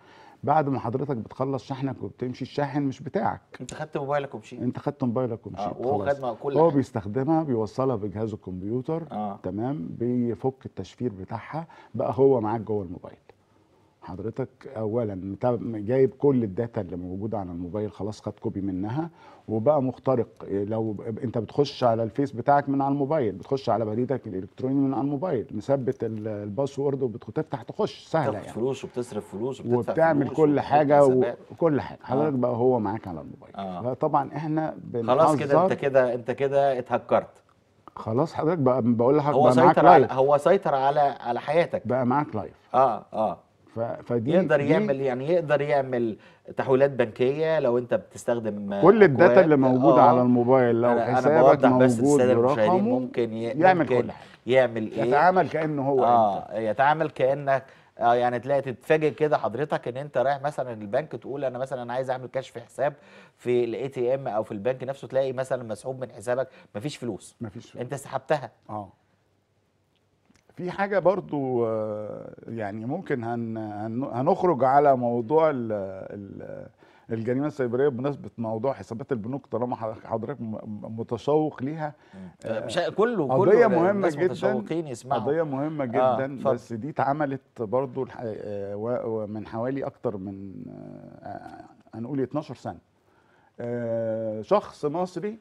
S2: بعد ما حضرتك بتخلص شحنك وبتمشي الشاحن مش بتاعك
S1: انت خدت موبايلك ومشيت انت
S2: خدت موبايلك ومشيت آه وهو خد كل هو بيستخدمها بيوصلها بجهاز الكمبيوتر آه. تمام بيفك التشفير بتاعها بقى هو معاك جوه الموبايل حضرتك اولا جايب كل الداتا اللي موجوده على الموبايل خلاص خد كوبي منها وبقى مخترق لو انت بتخش على الفيس بتاعك من على الموبايل بتخش على بريدك الالكتروني من على الموبايل مثبت الباسورد وبتفتح تخش سهله يعني
S1: فلوس وبتصرف فلوس وبتعمل فلوس كل حاجه
S2: وكل حاجه آه. حضرتك آه. بقى هو معاك على الموبايل آه. طبعا احنا خلاص كده انت
S1: كده انت كده اتهكرت
S2: خلاص حضرتك بقى بقول لحضرتك هو بقى سيطر معاك على لايف.
S1: هو سيطر على على حياتك
S2: بقى معاك لايف
S1: اه اه فدي يقدر يعمل يعني يقدر يعمل تحويلات بنكيه لو انت بتستخدم كل الداتا اللي موجوده اه. على
S2: الموبايل لو أنا حسابك أنا بس موجود برقمه
S1: ممكن يعمل كل حاجه يعمل ايه يتعامل
S2: كانه هو اه
S1: انت. يتعامل كانك اه يعني تلاقي تتفاجئ كده حضرتك ان انت رايح مثلا البنك تقول انا مثلا عايز اعمل كشف حساب في الاي تي ام او في البنك نفسه تلاقي مثلا مسحوب من حسابك مفيش فلوس مفيش فلوس انت سحبتها اه
S2: في حاجة برضو آه، يعني ممكن هنخرج على موضوع الجريمة السيبرية بمناسبة موضوع حسابات البنوك طالما حضرتك متشوق ليها مش آه، كله قضية مهمة جدا قضية مهمة جدا آه بس دي اتعملت برضو آه، من حوالي أكتر من هنقول 12 سنة شخص مصري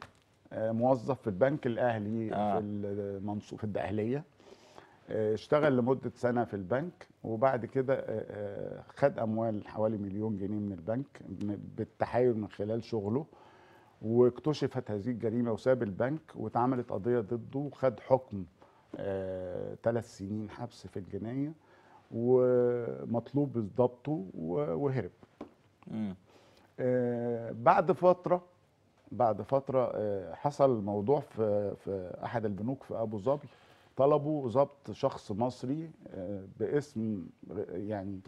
S2: موظف في البنك الأهلي آه. في المنصوب في الدقهلية آه، اشتغل لمده سنه في البنك وبعد كده آه، آه، خد اموال حوالي مليون جنيه من البنك بالتحايل من خلال شغله واكتشفت هذه الجريمه وساب البنك واتعملت قضيه ضده وخد حكم ثلاث سنين حبس في الجنايه ومطلوب ضبطه وهرب. بعد فتره بعد فتره حصل موضوع في في احد البنوك في ابو ظبي طلبوا ضبط شخص مصري آه، باسم يعني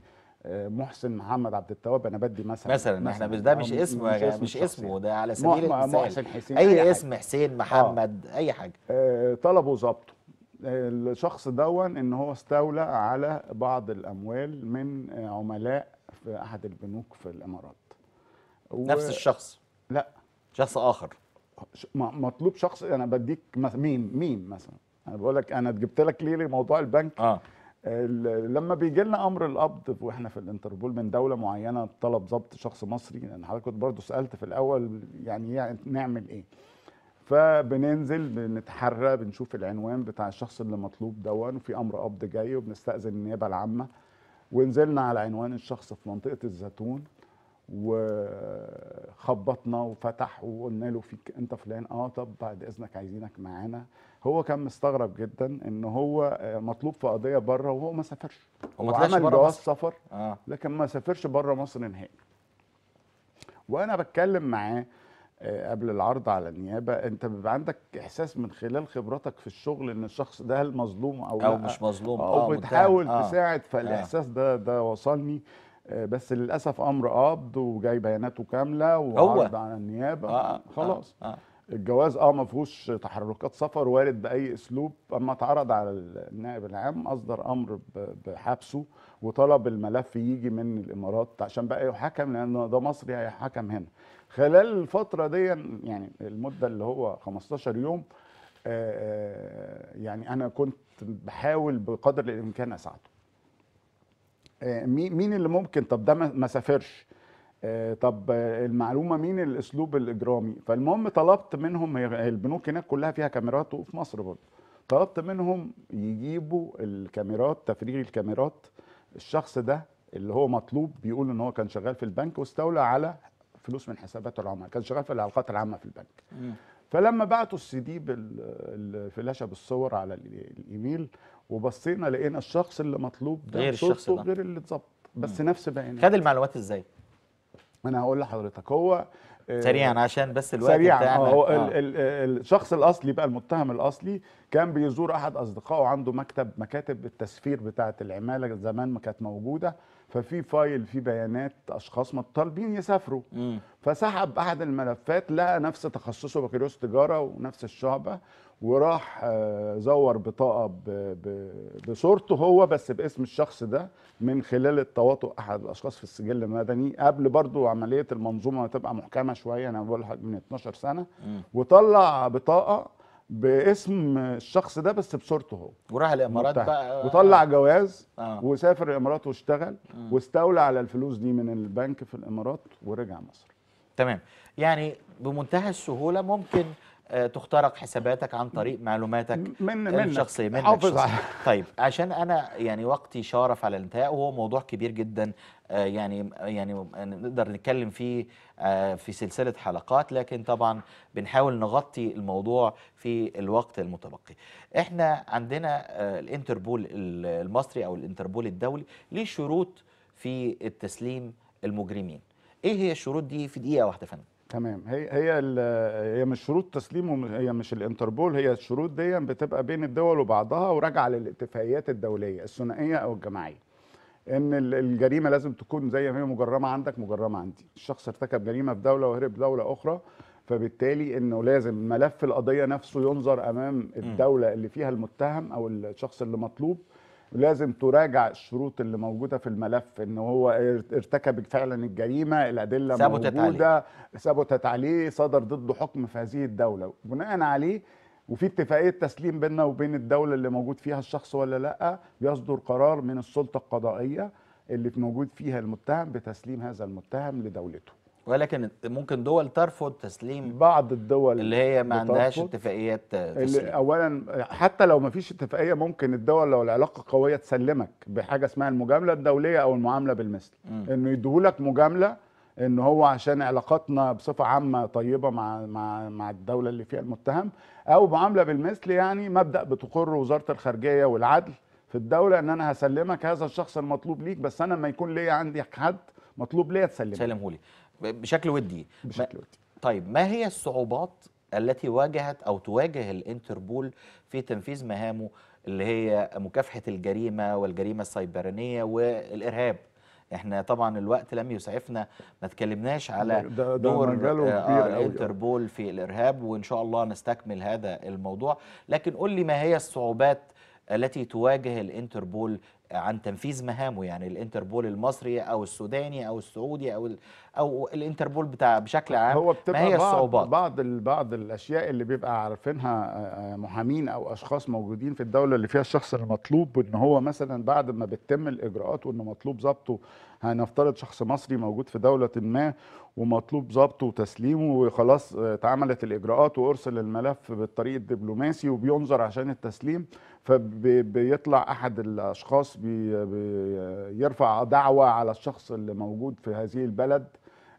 S2: آه، محسن محمد عبد التواب انا بدي مثلا مثلا يعني احنا مش ده مش اسمه مش, يعني اسم مش اسمه ده على سبيل المثال محسن حسين اي, أي اسم حسين محمد آه. اي حاجه آه، طلبوا ضبطه الشخص دون ان هو استولى على بعض الاموال من عملاء في احد البنوك في الامارات و... نفس الشخص لا شخص اخر مطلوب شخص انا بديك مين مين مثلا انا بقول لك انا جبت لك ليه لموضوع البنك اه لما بيجي لنا امر القبض واحنا في الانتربول من دوله معينه طلب ضبط شخص مصري لان حضرتك برضه سالت في الاول يعني نعمل ايه فبننزل بنتحرى بنشوف العنوان بتاع الشخص اللي مطلوب دون وفي امر قبض جاي وبنستاذن النيابه العامه ونزلنا على عنوان الشخص في منطقه الزيتون وخبطنا وفتح وقلنا له فيك انت فلان اه طب بعد اذنك عايزينك معانا هو كان مستغرب جدا ان هو آه، مطلوب في قضيه بره وهو ما سافرش هو عمل جواز سفر آه. لكن ما سافرش بره مصر نهائي وانا بتكلم معاه آه، قبل العرض على النيابه انت بيبقى عندك احساس من خلال خبرتك في الشغل ان الشخص ده المظلوم او, أو لا مش مظلوم او آه بتحاول آه. تساعد فالاحساس آه. ده ده وصلني آه، بس للاسف امر قبض وجاي بياناته كامله وعرض على النيابه آه،, آه خلاص آه آه. الجواز اه ما فيهوش تحركات سفر وارد باي اسلوب اما اتعرض على النائب العام اصدر امر بحبسه وطلب الملف يجي من الامارات عشان بقى يحكم لان ده مصري هيحكم هنا خلال الفتره دي يعني المده اللي هو 15 يوم آه، يعني انا كنت بحاول بقدر الامكان اساعده آه، مين اللي ممكن طب ده ما سافرش آه، طب المعلومه مين الاسلوب الاجرامي فالمهم طلبت منهم البنوك هناك كلها فيها كاميرات وفي مصر برضه طلبت منهم يجيبوا الكاميرات تفريغ الكاميرات الشخص ده اللي هو مطلوب بيقول ان هو كان شغال في البنك واستولى على فلوس من حسابات العملاء كان شغال في العلاقات العامه في البنك فلما بعتوا السي دي بالفلاشه بالصور على الايميل وبصينا لقينا الشخص اللي مطلوب ده غير الشخص ده غير اللي اتظبط بس مم. نفس بياناته خد المعلومات ازاي؟ انا هقول لحضرتك هو آه، سريعا عشان
S1: بس الوقت سريعا بتاعنا آه، هو آه. ال
S2: ال الشخص الاصلي بقى المتهم الاصلي كان بيزور احد اصدقائه عنده مكتب مكاتب التسفير بتاعه العماله زمان ما كانت موجوده ففي فايل فيه بيانات اشخاص مطالبين يسافروا مم. فسحب احد الملفات لقى نفس تخصصه بكالوريوس تجاره ونفس الشعبه وراح آه، زور بطاقه بصورته هو بس باسم الشخص ده من خلال التواطؤ احد الاشخاص في السجل المدني قبل برضو عمليه المنظومه تبقى محكمه شويه انا لك من 12 سنه وطلع بطاقه باسم الشخص ده بس بصورته هو وراح الامارات بقى وطلع جواز آه. وسافر الامارات واشتغل آه. واستولى على الفلوس دي من البنك في الامارات ورجع مصر
S1: تمام يعني بمنتهى السهوله ممكن آه، تخترق حساباتك عن طريق معلوماتك من الشخصية منك حافظ طيب عشان أنا يعني وقتي شارف على الانتهاء وهو موضوع كبير جدا آه، يعني يعني نقدر نتكلم فيه آه، في سلسلة حلقات لكن طبعا بنحاول نغطي الموضوع في الوقت المتبقي احنا عندنا الانتربول المصري أو الانتربول الدولي ليه شروط في التسليم المجرمين
S2: ايه هي الشروط دي في
S1: دقيقة واحدة فندم
S2: تمام هي هي هي مش شروط تسليم هي مش الانتربول هي الشروط دي بتبقى بين الدول وبعضها وراجعه للاتفاقيات الدوليه الثنائيه او الجماعيه ان الجريمه لازم تكون زي ما هي مجرمه عندك مجرمه عندي الشخص ارتكب جريمه في دوله وهرب دوله اخرى فبالتالي انه لازم ملف القضيه نفسه ينظر امام الدوله اللي فيها المتهم او الشخص اللي مطلوب لازم تراجع الشروط اللي موجوده في الملف ان هو ارتكب فعلا الجريمه الادله ثبتت موجوده عليه. ثبتت عليه صدر ضده حكم في هذه الدوله بناء عليه وفي اتفاقيه تسليم بيننا وبين الدوله اللي موجود فيها الشخص ولا لا بيصدر قرار من السلطه القضائيه اللي موجود فيها المتهم بتسليم هذا المتهم لدولته ولكن ممكن دول ترفض تسليم بعض الدول اللي هي ما عندهاش اتفاقيات تسليم اولا حتى لو ما فيش اتفاقيه ممكن الدول لو العلاقه قويه تسلمك بحاجه اسمها المجامله الدوليه او المعامله بالمثل م. انه يديهولك مجامله ان هو عشان علاقاتنا بصفه عامه طيبه مع مع مع الدوله اللي فيها المتهم او معامله بالمثل يعني مبدا بتقر وزاره الخارجيه والعدل في الدوله ان انا هسلمك هذا الشخص المطلوب ليك بس انا ما يكون ليا عندي حد مطلوب ليا تسلمه سلمه لي بشكل ودي بشكل ودي طيب ما هي الصعوبات
S1: التي واجهت او تواجه الانتربول في تنفيذ مهامه اللي هي مكافحه الجريمه والجريمه السيبرانيه والارهاب احنا طبعا الوقت لم يسعفنا ما تكلمناش على ده ده دور آه، الانتربول في الارهاب وان شاء الله نستكمل هذا الموضوع لكن قل لي ما هي الصعوبات التي تواجه الانتربول عن تنفيذ مهامه يعني الانتربول المصري او السوداني او السعودي او او الانتربول بتاع بشكل عام هو بتبقى ما هي بعض الصعوبات
S2: بعض بعض الاشياء اللي بيبقى عارفينها محامين او اشخاص موجودين في الدوله اللي فيها الشخص المطلوب ان هو مثلا بعد ما بتتم الاجراءات وانه مطلوب ضبطه هنفترض شخص مصري موجود في دولة ما ومطلوب ضبطه وتسليمه وخلاص اتعملت الإجراءات وأرسل الملف بالطريق الدبلوماسي وبينظر عشان التسليم فبيطلع أحد الأشخاص بيرفع دعوة على الشخص اللي موجود في هذه البلد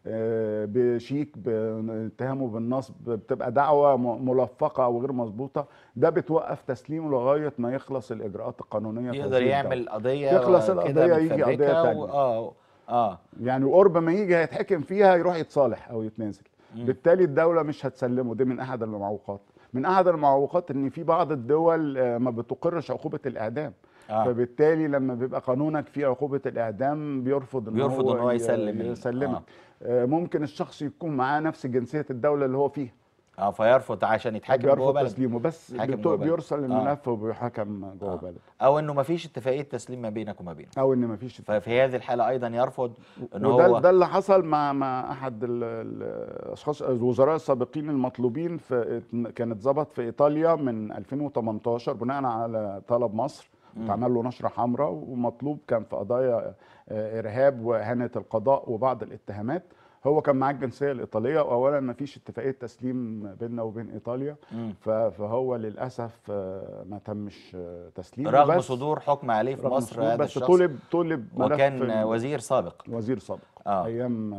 S2: آه، بشيك بتهمه بالنصب بتبقى دعوه ملفقه او غير مظبوطه ده بتوقف تسليمه لغايه ما يخلص الاجراءات القانونيه يقدر يعمل قضيه يخلص القضيه يجي قضيه ثانيه اه اه يعني قرب ما يجي هيتحكم فيها يروح يتصالح او يتنازل بالتالي الدوله مش هتسلمه دي من احد المعوقات من احد المعوقات ان في بعض الدول آه، ما بتقرش عقوبه الاعدام آه. فبالتالي لما بيبقى قانونك فيه عقوبه الاعدام بيرفض ان بيرفض هو, هو يسلم يسلمك آه. آه. ممكن الشخص يكون معاه نفس جنسيه الدوله اللي هو فيها
S1: اه فيرفض عشان يتحاكم جوه بلد تسليمه بس بيرسل آه. الملف
S2: آه. وبيحاكم جوه آه. بلد
S1: او انه ما فيش اتفاقيه تسليم ما بينك وما بينه او ان ما فيش ففي هذه الحاله ايضا يرفض ان وده هو ده
S2: اللي حصل مع مع احد الاشخاص الوزراء السابقين المطلوبين في كانت ظبط في ايطاليا من 2018 بناء على طلب مصر اتعمل له نشره حمراء ومطلوب كان في قضايا آه، ارهاب واهانه القضاء وبعض الاتهامات هو كان معاه الجنسيه الايطاليه واولا ما فيش اتفاقيه تسليم بيننا وبين ايطاليا مم. فهو للاسف آه، ما تمش آه، تسليم رغم صدور حكم عليه في مصر هذا بس الشخص طلب طلب وكان وزير
S1: سابق وزير سابق
S2: آه. ايام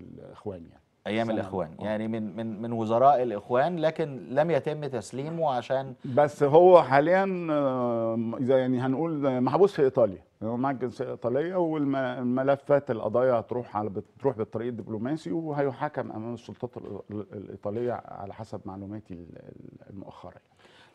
S2: الاخوان يعني ايام الاخوان
S1: أوه. يعني من من من وزراء الاخوان لكن لم يتم تسليمه عشان
S2: بس هو حاليا اذا آه، يعني هنقول محبوس في ايطاليا هو معاه جنسيه ايطاليه والملفات القضايا هتروح على بتروح بالطريق الدبلوماسي وهيحاكم امام السلطات الايطاليه على حسب معلوماتي المؤخره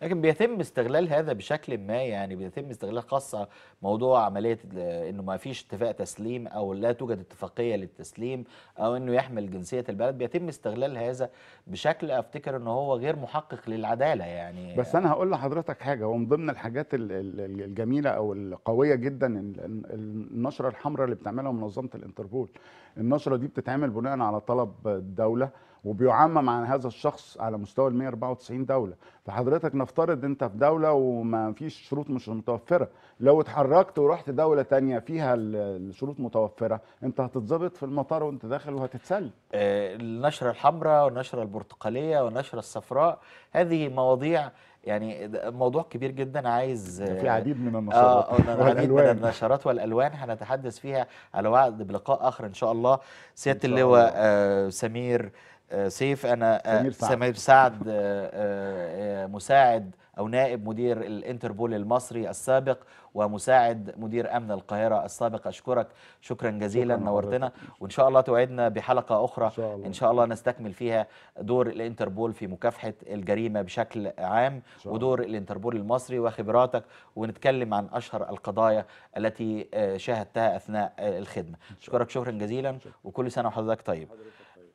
S2: لكن بيتم استغلال هذا بشكل ما
S1: يعني بيتم استغلال خاصة موضوع عملية انه ما فيش اتفاق تسليم او لا توجد اتفاقية للتسليم او انه يحمل جنسية البلد بيتم استغلال هذا بشكل افتكر ان هو غير محقق للعدالة يعني
S2: بس انا هقول لحضرتك حاجة ومن ضمن الحاجات الجميلة او القوية جدا النشرة الحمراء اللي بتعملها منظمة الانتربول النشرة دي بتتعمل بناء على طلب الدولة وبيعمم عن هذا الشخص على مستوى ال 194 دوله فحضرتك نفترض انت في دوله وما فيش شروط مش متوفره لو اتحركت ورحت دوله تانية فيها الشروط متوفره انت هتتظبط في المطار وانت داخل وهتتسلم
S1: آه، النشره الحمراء والنشره البرتقاليه والنشره الصفراء هذه مواضيع يعني موضوع كبير جدا عايز في عديد من آه، النشرات آه العديد من النشرات والالوان هنتحدث فيها على وعد بلقاء اخر ان شاء الله سياده اللواء آه سمير آه، سيف انا آه، سمير سعد, سمير سعد آه، مساعد او نائب مدير الانتربول المصري السابق ومساعد مدير امن القاهره السابق اشكرك شكرا جزيلا شكرا نورتنا وان شاء الله توعدنا بحلقه اخرى إن شاء, الله. ان شاء الله نستكمل فيها دور الانتربول في مكافحه الجريمه بشكل عام ودور الانتربول المصري وخبراتك ونتكلم عن اشهر القضايا التي شاهدتها اثناء الخدمه اشكرك شكرا جزيلا وكل سنه وحضرتك طيب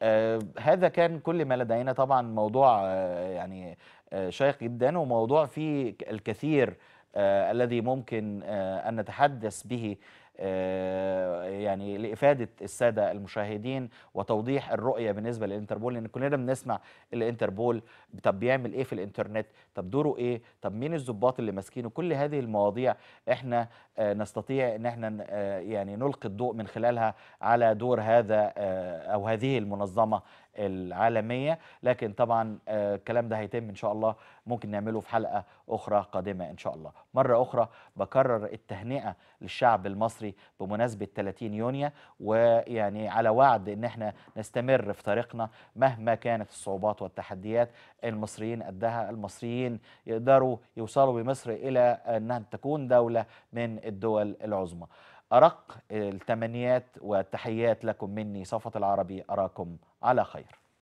S1: آه هذا كان كل ما لدينا طبعا موضوع آه يعني آه شيق جدا وموضوع فيه الكثير آه الذي ممكن آه ان نتحدث به آه، يعني لإفادة السادة المشاهدين وتوضيح الرؤية بالنسبة للإنتربول لأن كلنا بنسمع الإنتربول طب بيعمل إيه في الإنترنت طب دوره إيه طب مين الضباط اللي ماسكينه كل هذه المواضيع إحنا آه، نستطيع إن إحنا آه، يعني نلقي الضوء من خلالها على دور هذا أو هذه المنظمة العالمية لكن طبعا آه، الكلام ده هيتم إن شاء الله ممكن نعمله في حلقة أخرى قادمة إن شاء الله مرة أخرى بكرر التهنئة للشعب المصري بمناسبة 30 يونيو ويعني على وعد إن احنا نستمر في طريقنا مهما كانت الصعوبات والتحديات المصريين قدها المصريين يقدروا يوصلوا بمصر إلى أنها تكون دولة من الدول العظمى أرق التمنيات والتحيات لكم مني صفة العربي أراكم على خير